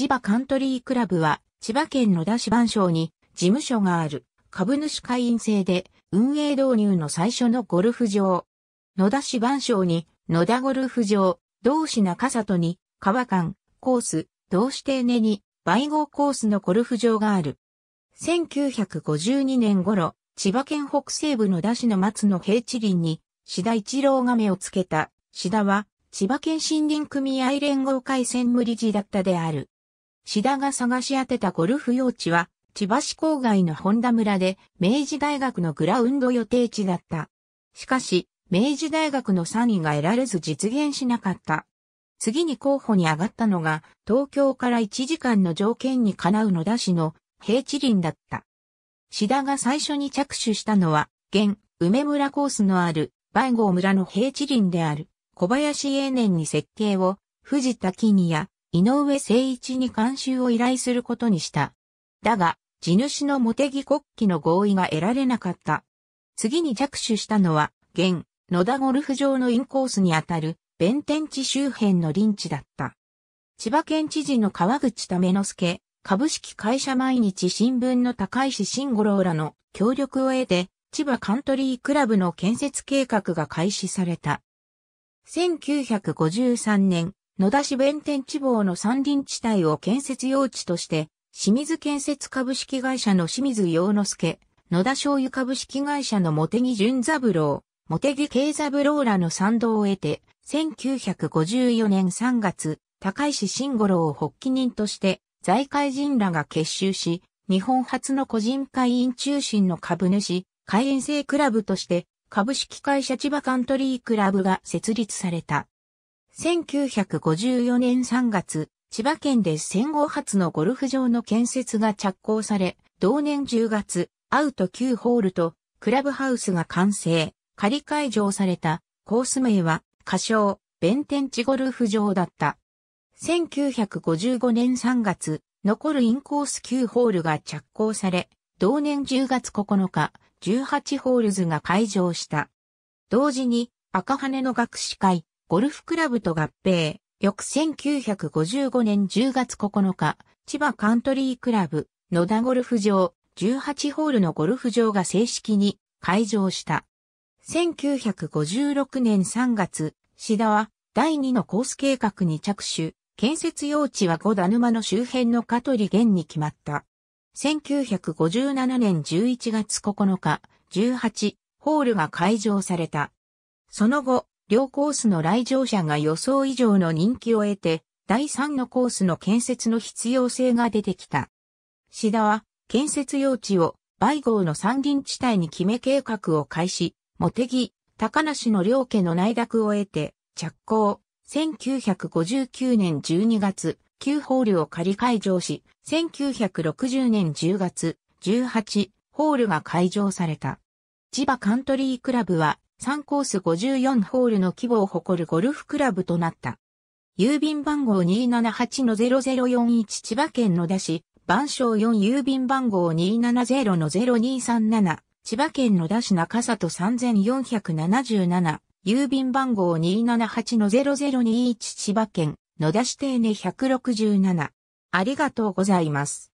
千葉カントリークラブは、千葉県野田市番省に事務所がある株主会員制で運営導入の最初のゴルフ場。野田市番省に野田ゴルフ場、同志中里に川間、コース、同志丁寧に倍号コースのゴルフ場がある。1952年頃、千葉県北西部野田市の松の平地林に、志田一郎が目をつけた、志田は、千葉県森林組合連合会専務理事だったである。志田が探し当てたゴルフ用地は、千葉市郊外の本田村で、明治大学のグラウンド予定地だった。しかし、明治大学の3位が得られず実現しなかった。次に候補に上がったのが、東京から1時間の条件にかなう野田市の平地林だった。志田が最初に着手したのは、現、梅村コースのある、梅郷村の平地林である、小林永年に設計を、藤田木にや、井上誠一に監修を依頼することにした。だが、地主の茂木国旗の合意が得られなかった。次に着手したのは、現、野田ゴルフ場のインコースにあたる、弁天地周辺の林地だった。千葉県知事の川口為之助、株式会社毎日新聞の高石慎五郎らの協力を得て、千葉カントリークラブの建設計画が開始された。1953年、野田市弁天地方の山林地帯を建設用地として、清水建設株式会社の清水洋之助、野田醤油株式会社の茂木淳三郎、茂木慶三郎らの賛同を得て、1954年3月、高石慎五郎を発起人として、財界人らが結集し、日本初の個人会員中心の株主、会員制クラブとして、株式会社千葉カントリークラブが設立された。1954年3月、千葉県で戦後初のゴルフ場の建設が着工され、同年10月、アウト9ホールとクラブハウスが完成、仮会場されたコース名は、仮称、弁天地ゴルフ場だった。1955年3月、残るインコース9ホールが着工され、同年10月9日、18ホールズが開場した。同時に、赤羽の学士会、ゴルフクラブと合併、翌1955年10月9日、千葉カントリークラブ、野田ゴルフ場、18ホールのゴルフ場が正式に開場した。1956年3月、志田は第2のコース計画に着手、建設用地は五田沼の周辺の香取源に決まった。1957年11月9日、18ホールが開場された。その後、両コースの来場者が予想以上の人気を得て、第3のコースの建設の必要性が出てきた。志田は、建設用地を、バイゴーの山林地帯に決め計画を開始、茂木、高梨の両家の内諾を得て、着工、1959年12月、旧ホールを仮会場し、1960年10月、18、ホールが会場された。千葉カントリークラブは、3コース54ホールの規模を誇るゴルフクラブとなった。郵便番号278-0041千葉県野田市、番章4郵便番号270-0237千葉県野田市中里3477郵便番号278-0021千葉県野田市定ね167ありがとうございます。